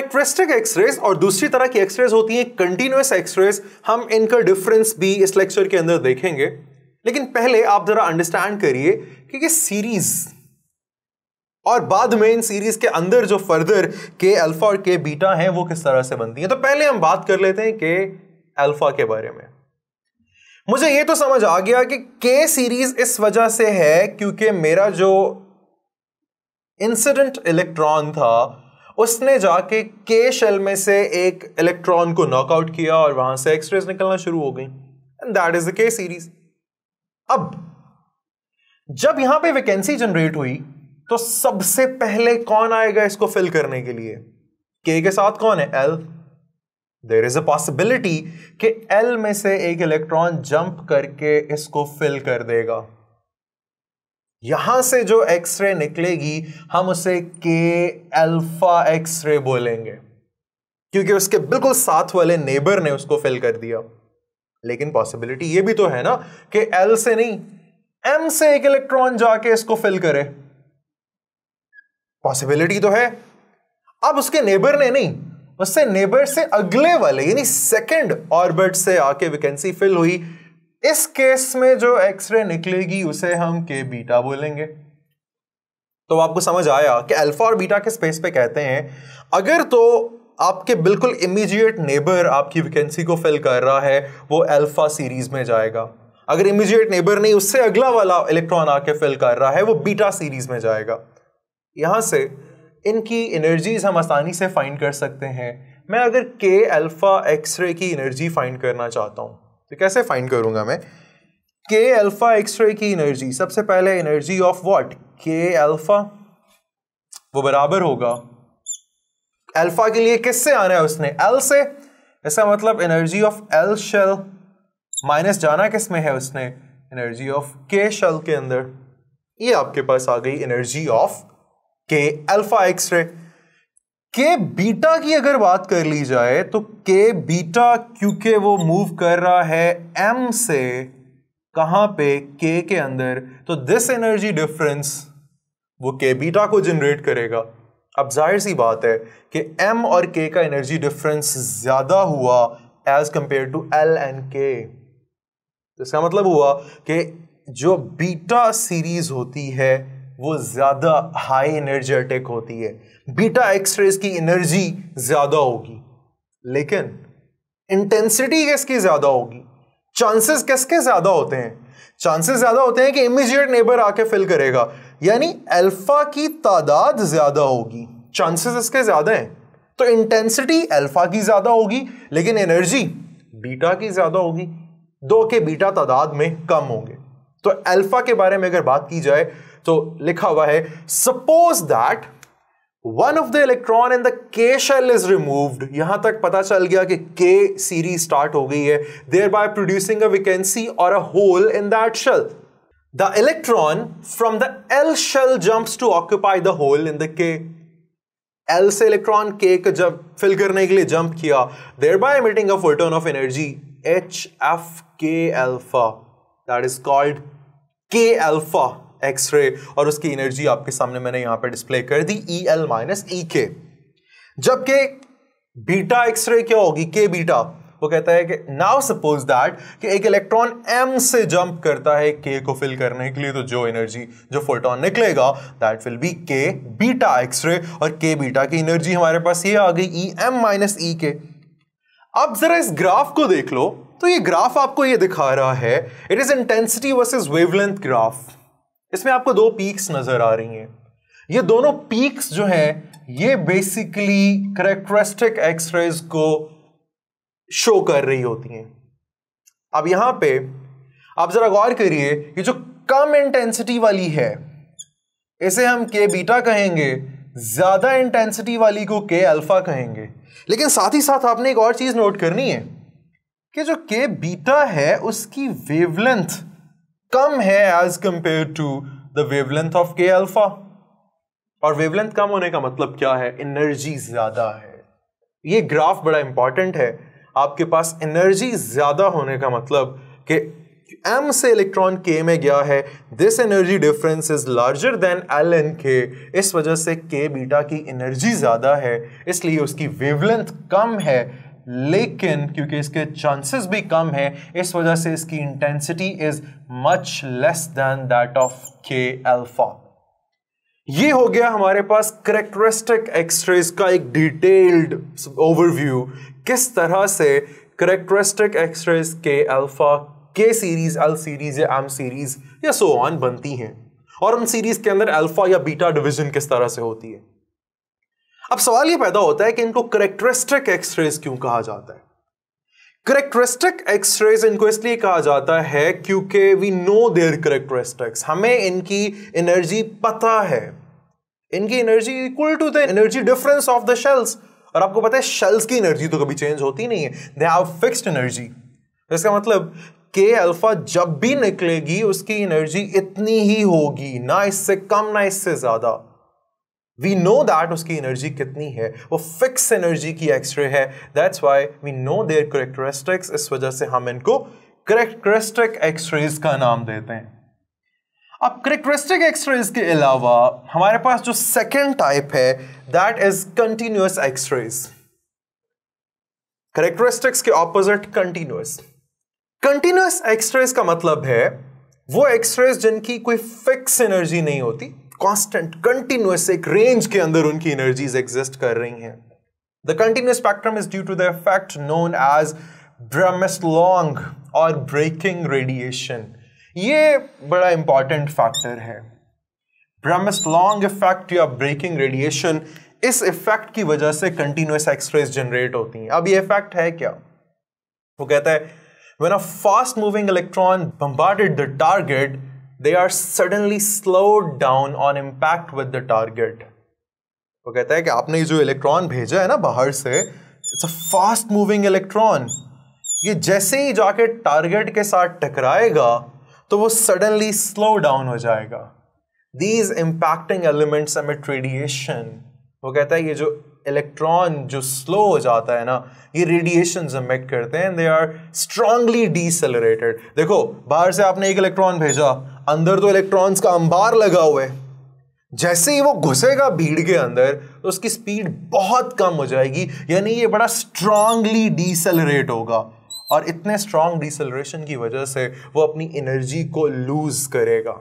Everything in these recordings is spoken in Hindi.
कैरेक्टरिस्टिक एक्सरेज और दूसरी तरह की एक्सरेज होती है कंटिन्यूस एक्सरेज हम इनका डिफरेंस भी इस लेक्चर के अंदर देखेंगे लेकिन पहले आप जरा अंडरस्टैंड करिए कि ये सीरीज और बाद में इन सीरीज के अंदर जो फर्दर के अल्फा और के बीटा हैं वो किस तरह से बनती हैं तो पहले हम बात कर लेते हैं के अल्फा के बारे में मुझे ये तो समझ आ गया कि के सीरीज इस वजह से है क्योंकि मेरा जो इंसिडेंट इलेक्ट्रॉन था उसने जाके के शेल में से एक इलेक्ट्रॉन को नॉकआउट किया और वहां से एक्सरेज निकलना शुरू हो गई and that is the K series अब जब यहां पे वैकेंसी जनरेट हुई तो सबसे पहले कौन आएगा इसको फिल करने के लिए के के साथ कौन है L there is a possibility कि एल में से एक इलेक्ट्रॉन जंप करके इसको फिल कर देगा यहां से जो एक्सरे निकलेगी हम उसे के अल्फा एक्सरे बोलेंगे क्योंकि उसके बिल्कुल साथ वाले नेबर ने उसको फिल कर दिया लेकिन पॉसिबिलिटी ये भी तो है ना कि एल से नहीं एम से एक इलेक्ट्रॉन जाके इसको फिल करे पॉसिबिलिटी तो है अब उसके नेबर ने नहीं उससे नेबर से अगले वाले यानी सेकंड ऑर्बिट से आके वैकेंसी फिल हुई इस केस में जो एक्सरे निकलेगी उसे हम के बीटा बोलेंगे तो आपको समझ आया कि अल्फा और बीटा के स्पेस पे कहते हैं अगर तो आपके बिल्कुल इमीडिएट नेबर आपकी वैकेंसी को फिल कर रहा है वो अल्फा सीरीज में जाएगा अगर इमीडिएट नेबर नहीं उससे अगला वाला इलेक्ट्रॉन आके फिल कर रहा है वो बीटा सीरीज में जाएगा यहां से इनकी एनर्जीज हम आसानी से फाइंड कर सकते हैं मैं अगर के अल्फा एक्सरे की एनर्जी फाइंड करना चाहता हूँ तो कैसे फाइंड करूंगा मैं के अल्फा एक्सरे की एनर्जी सबसे पहले energy of what K alpha वो बराबर होगा अल्फा के लिए किससे आना है उसने एल से इसका मतलब energy of L shell minus जाना किस में है उसने एनर्जी ऑफ के शेल के अंदर ये आपके पास आ गई energy of K alpha X ray K beta की अगर बात कर ली जाए तो के बीटा क्योंकि वो मूव कर रहा है एम से कहां पे के के अंदर तो दिस एनर्जी डिफरेंस वो के बीटा को जनरेट करेगा अब जाहिर सी बात है कि एम और के का एनर्जी डिफरेंस ज्यादा हुआ as compare to L and K इसका मतलब हुआ कि जो बीटा सीरीज होती है वो ज़्यादा हाई एनर्जेटिक होती है बीटा एक्स रेज की एनर्जी ज़्यादा होगी लेकिन इंटेंसिटी किसकी ज़्यादा होगी चांसेस किसके ज़्यादा होते हैं चांसेस ज़्यादा होते हैं कि इमीजिएट नेबर आके फिल करेगा यानी अल्फा की तादाद ज़्यादा होगी चांसेस इसके ज़्यादा हैं तो इंटेंसिटी अल्फा की ज़्यादा होगी लेकिन एनर्जी बीटा की ज़्यादा होगी दो के बीटा तादाद में कम होंगे तो अल्फा के बारे में अगर बात की जाए तो लिखा हुआ है suppose that one of the electron in the K shell is removed यहां तक पता चल गया कि के सीरीज स्टार्ट हो गई है thereby producing a vacancy और a hole in that shell the electron from the L shell jumps to occupy the hole in the K L से इलेक्ट्रॉन के जब फिल करने के लिए जंप किया thereby emitting a photon of energy H F K alpha that is called K alpha X ray और उसकी एनर्जी आपके सामने मैंने यहां पर डिस्प्ले कर दी ई एल माइनस ई के जबकि बीटा एक्सरे क्या होगी के बीटा वो कहता है कि नाउ सपोज दैट कि एक इलेक्ट्रॉन एम से जंप करता है के को फिल करने के लिए तो जो एनर्जी जो फोटोन निकलेगा that will be K beta X ray और के बीटा की एनर्जी हमारे पास ये आ गई ई एम माइनस ई के अब जरा इस ग्राफ को देख लो तो ये ग्राफ आपको ये दिखा रहा है it is intensity versus wavelength graph इसमें आपको दो पीक्स नजर आ रही हैं ये दोनों पीक्स जो हैं ये बेसिकली करेक्टरिस्टिक एक्सरेज को शो कर रही होती हैं अब यहां पे आप जरा गौर करिए ये जो कम इंटेंसिटी वाली है इसे हम के बीटा कहेंगे ज्यादा इंटेंसिटी वाली को के अल्फा कहेंगे लेकिन साथ ही साथ आपने एक और चीज नोट करनी है कि जो के बीटा है उसकी वेवलेंथ कम है as compare to the wavelength of K alpha और वेवलेंथ कम होने का मतलब क्या है एनर्जी ज्यादा है ये ग्राफ बड़ा इंपॉर्टेंट है आपके पास एनर्जी ज्यादा होने का मतलब कि एम से इलेक्ट्रॉन के में गया है this energy difference is larger than L and K इस वजह से के बीटा की एनर्जी ज़्यादा है इसलिए उसकी वेवलेंथ कम है लेकिन क्योंकि इसके चांसेस भी कम है इस वजह से इसकी intensity is much less than that of K alpha ये हो गया हमारे पास करेक्टरिस्टिक एक्सरेज का एक डिटेल्ड ओवरव्यू किस तरह से characteristic X rays K alpha K series L series या एम सीरीज या सो ऑन बनती हैं और उन सीरीज के अंदर अल्फा या बीटा डिवीजन किस तरह से होती है अब सवाल ये पैदा होता है कि इनको करेक्टरिस्टिक एक्सरेज क्यों कहा जाता है करेक्टरिस्टिक एक्सरेज इनको इसलिए कहा जाता है क्योंकि वी नो देयर करेक्टरिस्टिक्स हमें इनकी एनर्जी पता है इनकी energy equal to the energy difference of the shells और आपको पता है शेल्स की एनर्जी तो कभी चेंज होती नहीं है दे हैव फिक्स्ड एनर्जी इसका मतलब के अल्फा जब भी निकलेगी उसकी एनर्जी इतनी ही होगी ना इससे कम ना इससे ज्यादा वी नो दैट उसकी एनर्जी कितनी है वो फिक्स एनर्जी की एक्सरे है that's why we know their characteristics इस वजह से हम इनको करेक्टरिस्टिक एक्सरेज का नाम देते हैं अब करेक्टरिस्टिक एक्सरेज के अलावा हमारे पास जो सेकेंड टाइप है that is continuous X rays characteristics के ऑपोजिट कंटिन्यूस कंटिन्यूस एक्सरेज का मतलब है वो एक्सरेज जिनकी कोई फिक्स एनर्जी नहीं होती कॉन्स्टेंट कंटिन्यूस एक रेंज के अंदर उनकी एनर्जीज एग्जिस्ट कर रही हैं the continuous spectrum is due to the effect known as bremsstrahlung और ब्रेकिंग रेडिएशन ये बड़ा इंपॉर्टेंट फैक्टर है ब्रमिस लॉन्ग इफेक्ट या ब्रेकिंग रेडिएशन इस इफेक्ट की वजह से कंटिन्यूस एक्सरेज जनरेट होती हैं अब ये इफेक्ट है क्या वो कहता है when a fast moving electron bombarded the target they are suddenly slow down on impact with the target वो कहता है कि आपने जो इलेक्ट्रॉन भेजा है ना बाहर से it's a fast moving electron ये जैसे ही जाके टारगेट के साथ टकराएगा तो वो सडनली स्लो डाउन हो जाएगा these impacting elements emit radiation वो कहता है ये जो इलेक्ट्रॉन जो स्लो हो जाता है ना ये रेडिएशन इमिट करते हैं दे आर स्ट्रांगली डीसेलरेटेड देखो बाहर से आपने एक इलेक्ट्रॉन भेजा अंदर तो इलेक्ट्रॉन्स का अंबार लगा हुआ है जैसे ही वो घुसेगा भीड़ के अंदर तो उसकी स्पीड बहुत कम हो जाएगी यानी ये बड़ा स्ट्रांगली डिसलरेट होगा और इतने स्ट्रांग डिसलरेशन की वजह से वो अपनी एनर्जी को लूज करेगा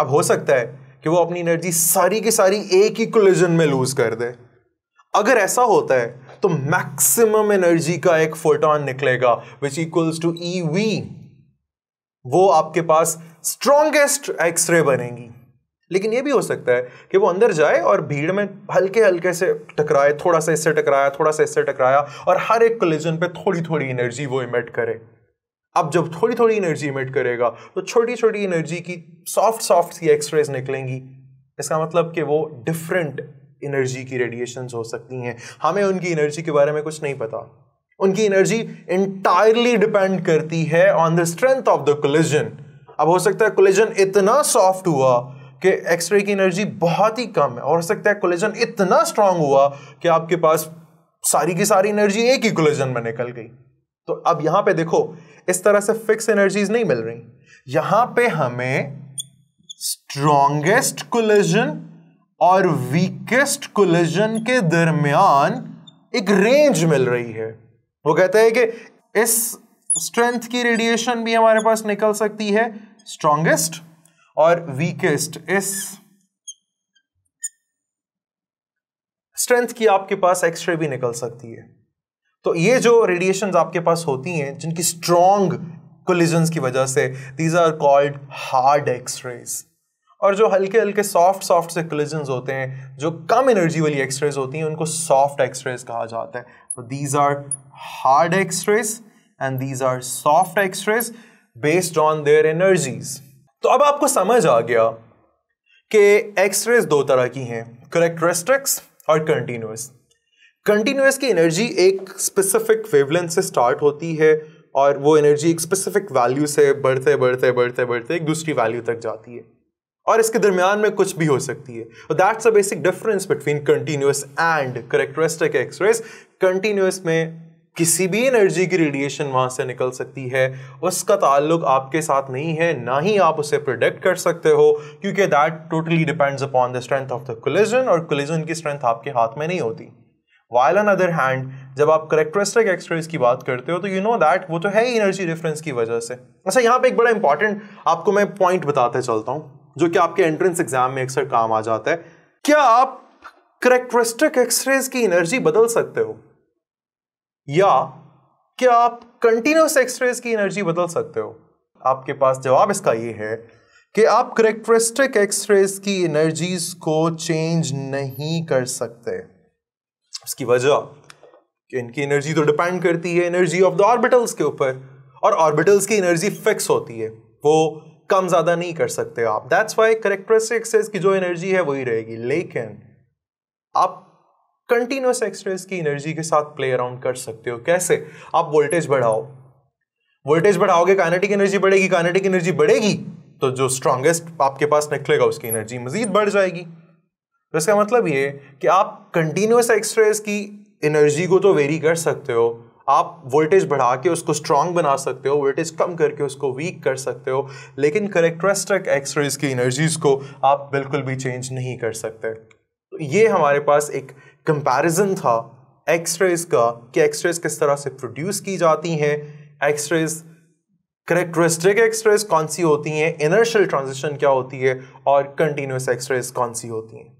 अब हो सकता है कि वो अपनी एनर्जी सारी की सारी एक ही कोलिजन में लूज कर दे अगर ऐसा होता है तो मैक्सिमम एनर्जी का एक फोटोन निकलेगा which equals to E V वो आपके पास स्ट्रॉन्गेस्ट एक्सरे बनेगी लेकिन ये भी हो सकता है कि वो अंदर जाए और भीड़ में हल्के हल्के से टकराए थोड़ा सा इससे टकराया थोड़ा सा इससे टकराया और हर एक कलेजन पे थोड़ी थोड़ी एनर्जी वो इमिट करे अब जब थोड़ी थोड़ी एनर्जी इमिट करेगा तो छोटी छोटी एनर्जी की सॉफ्ट सॉफ्ट सी एक्सरेज निकलेंगी इसका मतलब कि वो डिफरेंट एनर्जी की रेडिएशन हो सकती हैं हमें उनकी एनर्जी के बारे में कुछ नहीं पता उनकी एनर्जी इंटायरली डिपेंड करती है on the strength of the collision अब हो सकता है कोलिजन इतना सॉफ्ट हुआ कि एक्सरे की एनर्जी बहुत ही कम है और हो सकता है कोलिजन इतना स्ट्रांग हुआ कि आपके पास सारी की सारी एनर्जी एक ही कोलिजन में निकल गई तो अब यहां पे देखो इस तरह से फिक्स एनर्जीज नहीं मिल रही यहां पे हमें स्ट्रॉन्गेस्ट कोलिजन और वीकेस्ट कोलिजन के दरमियान एक रेंज मिल रही है वो कहता है कि इस स्ट्रेंथ की रेडिएशन भी हमारे पास निकल सकती है स्ट्रॉन्गेस्ट और वीकेस्ट इस स्ट्रेंथ की आपके पास एक्सरे भी निकल सकती है तो ये जो रेडिएशन आपके पास होती हैं जिनकी स्ट्रॉन्ग कोलिजन की वजह से these are called hard X rays और जो हल्के हल्के सॉफ्ट सॉफ्ट से कलिजन होते हैं जो कम एनर्जी वाली एक्सरेज होती हैं उनको सॉफ्ट एक्सरेज कहा जाता है these are hard X rays and these are soft X rays based on their energies तो अब आपको समझ आ गया कि एक्सरेज दो तरह की हैं करेक्टरिस्टिक्स और कंटिन्यूस कंटिन्यूस की एनर्जी एक स्पेसिफिक वेवलेंथ से स्टार्ट होती है और वो एनर्जी एक स्पेसिफिक वैल्यू से बढ़ते बढ़ते बढ़ते बढ़ते एक दूसरी वैल्यू तक जाती है और इसके दरमियान में कुछ भी हो सकती है और that's a basic difference between continuous and characteristic X rays continuous में किसी भी एनर्जी की रेडिएशन वहाँ से निकल सकती है उसका ताल्लुक आपके साथ नहीं है ना ही आप उसे प्रोडक्ट कर सकते हो क्योंकि that totally depends upon the strength of the collision और कोलिजन की स्ट्रेंथ आपके हाथ में नहीं होती वाइल ऑन अदर हैंड जब आप करेक्टरिस्टिक एक्सरेज की बात करते हो तो यू नो दैट वो तो है ही एनर्जी डिफरेंस की वजह से अच्छा यहाँ पे एक बड़ा इंपॉर्टेंट आपको मैं पॉइंट बताते चलता हूँ जो कि आपके एंट्रेंस एग्जाम में अक्सर काम आ जाता है क्या आप करेक्टरिस्टिक एक्सरेज की एनर्जी बदल सकते हो या क्या आप कंटिन्यूस एक्सरेज की एनर्जी बदल सकते हो आपके पास जवाब इसका यह है कि आप करेक्टरिस्टिक एक्सरेज की एनर्जीज को चेंज नहीं कर सकते इसकी वजह कि इनकी एनर्जी तो डिपेंड करती है एनर्जी ऑफ द ऑर्बिटल्स के ऊपर और ऑर्बिटल्स की एनर्जी फिक्स होती है वो कम ज़्यादा नहीं कर सकते आप दैट्स वाई करेक्टरिस्टिक एक्सरसाइज की जो एनर्जी है वही रहेगी लेकिन आप कंटिन्यूस एक्सरेज की एनर्जी के साथ प्ले अराउंड कर सकते हो कैसे आप वोल्टेज बढ़ाओ वोल्टेज बढ़ाओगे काइनेटिक एनर्जी बढ़ेगी काइनेटिक एनर्जी बढ़ेगी तो जो स्ट्रांगेस्ट आपके पास निकलेगा उसकी एनर्जी मजीद बढ़ जाएगी तो इसका मतलब ये कि आप कंटिन्यूस एक्सरेज की एनर्जी को तो वेरी कर सकते हो आप वोल्टेज बढ़ा के उसको स्ट्रांग बना सकते हो वोल्टेज कम करके उसको वीक कर सकते हो लेकिन करेक्टरिस्टिक एक्सरेज की एनर्जीज़ को आप बिल्कुल भी चेंज नहीं कर सकते तो ये हमारे पास एक कंपैरिजन था एक्सरेज का कि एक्सरेज किस तरह से प्रोड्यूस की जाती हैं एक्सरेज करेक्टरिस्टिक एक्सरेज कौन सी होती हैं इनर्शियल ट्रांजिशन क्या होती है और कंटिन्यूस एक्सरेज कौन सी होती हैं